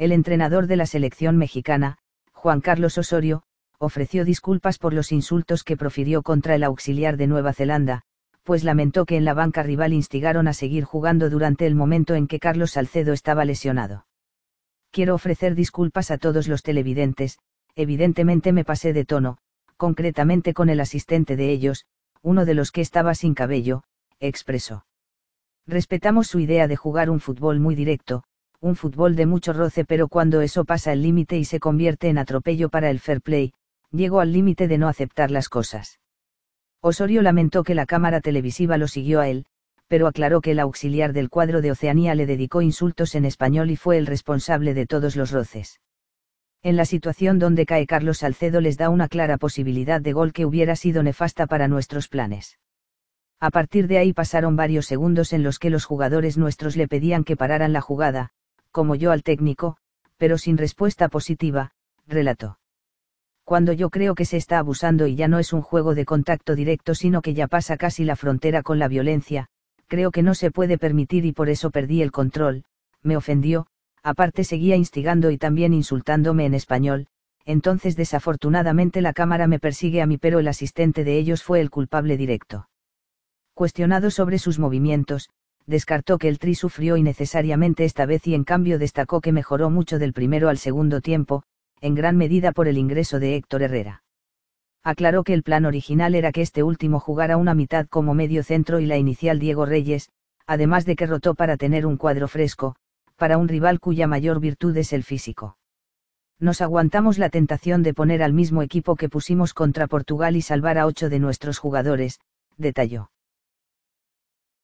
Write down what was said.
El entrenador de la selección mexicana, Juan Carlos Osorio, ofreció disculpas por los insultos que profirió contra el auxiliar de Nueva Zelanda, pues lamentó que en la banca rival instigaron a seguir jugando durante el momento en que Carlos Salcedo estaba lesionado. Quiero ofrecer disculpas a todos los televidentes, evidentemente me pasé de tono, concretamente con el asistente de ellos, uno de los que estaba sin cabello, expresó. Respetamos su idea de jugar un fútbol muy directo, un fútbol de mucho roce pero cuando eso pasa el límite y se convierte en atropello para el fair play, llegó al límite de no aceptar las cosas. Osorio lamentó que la cámara televisiva lo siguió a él, pero aclaró que el auxiliar del cuadro de Oceanía le dedicó insultos en español y fue el responsable de todos los roces. En la situación donde cae Carlos Salcedo les da una clara posibilidad de gol que hubiera sido nefasta para nuestros planes. A partir de ahí pasaron varios segundos en los que los jugadores nuestros le pedían que pararan la jugada, como yo al técnico, pero sin respuesta positiva, relató. Cuando yo creo que se está abusando y ya no es un juego de contacto directo sino que ya pasa casi la frontera con la violencia, creo que no se puede permitir y por eso perdí el control, me ofendió, aparte seguía instigando y también insultándome en español, entonces desafortunadamente la cámara me persigue a mí pero el asistente de ellos fue el culpable directo. Cuestionado sobre sus movimientos, descartó que el Tri sufrió innecesariamente esta vez y en cambio destacó que mejoró mucho del primero al segundo tiempo, en gran medida por el ingreso de Héctor Herrera. Aclaró que el plan original era que este último jugara una mitad como medio centro y la inicial Diego Reyes, además de que rotó para tener un cuadro fresco, para un rival cuya mayor virtud es el físico. Nos aguantamos la tentación de poner al mismo equipo que pusimos contra Portugal y salvar a ocho de nuestros jugadores, detalló.